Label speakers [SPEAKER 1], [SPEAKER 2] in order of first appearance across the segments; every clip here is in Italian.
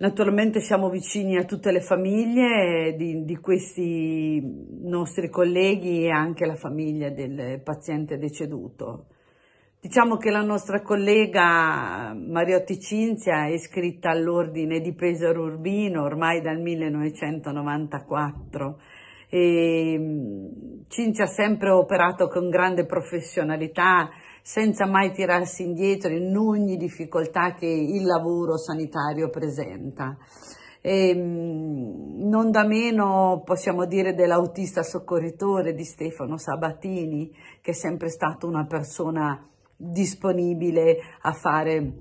[SPEAKER 1] Naturalmente siamo vicini a tutte le famiglie di, di, questi nostri colleghi e anche alla famiglia del paziente deceduto. Diciamo che la nostra collega Mariotti Cinzia è iscritta all'ordine di Pesaro Urbino ormai dal 1994 e mm, Cinzia ha sempre operato con grande professionalità senza mai tirarsi indietro in ogni difficoltà che il lavoro sanitario presenta. E, ehm, non da meno possiamo dire dell'autista soccorritore di Stefano Sabatini, che è sempre stata una persona disponibile a fare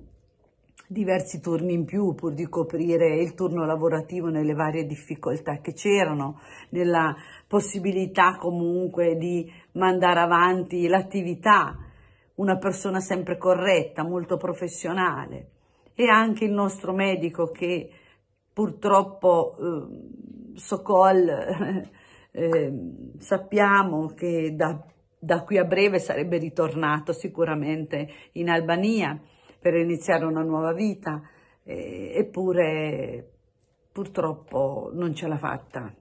[SPEAKER 1] diversi turni in più pur di coprire il turno lavorativo nelle varie difficoltà che c'erano, nella possibilità comunque di mandare avanti l'attività una persona sempre corretta, molto professionale e anche il nostro medico che purtroppo eh, Socol eh, sappiamo che da, da qui a breve sarebbe ritornato sicuramente in Albania per iniziare una nuova vita, eh, eppure purtroppo non ce l'ha fatta.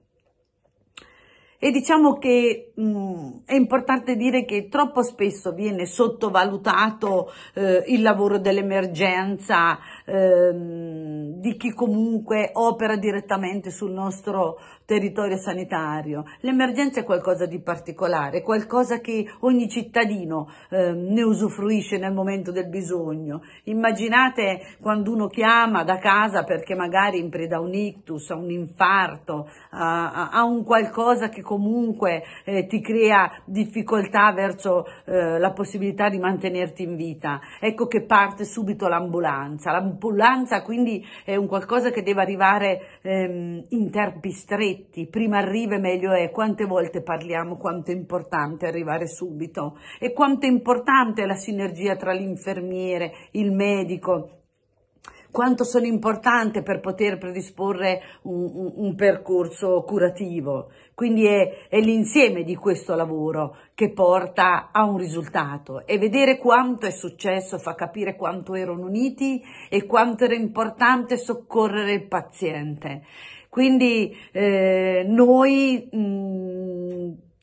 [SPEAKER 1] E diciamo che mh, mm, è importante dire che troppo spesso viene sottovalutato eh, il lavoro dell'emergenza, ehm, di chi comunque opera direttamente sul nostro territorio sanitario. L'emergenza è qualcosa di particolare, qualcosa che ogni cittadino eh, ne usufruisce nel momento del bisogno. Immaginate quando uno chiama da casa perché magari in preda a un ictus, a un infarto, a, a, un qualcosa che comunque eh, ti crea difficoltà verso eh, la possibilità di mantenerti in vita. Ecco che parte subito l'ambulanza. L'ambulanza quindi è un qualcosa che deve arrivare ehm, in tempi stretti, prima arriva meglio è, quante volte parliamo quanto è importante arrivare subito e quanto è importante la sinergia tra l'infermiere, il medico, quanto sono importante per poter predisporre un, un, un percorso curativo. Quindi è, è l'insieme di questo lavoro che porta a un risultato e vedere quanto è successo fa capire quanto erano uniti e quanto era importante soccorrere il paziente. Quindi eh, noi mh, mm,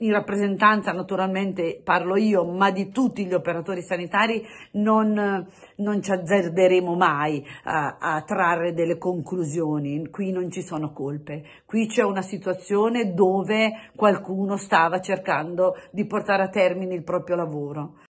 [SPEAKER 1] in rappresentanza naturalmente parlo io, ma di tutti gli operatori sanitari, non, non ci azzarderemo mai a, a, trarre delle conclusioni. Qui non ci sono colpe. Qui c'è una situazione dove qualcuno stava cercando di portare a termine il proprio lavoro.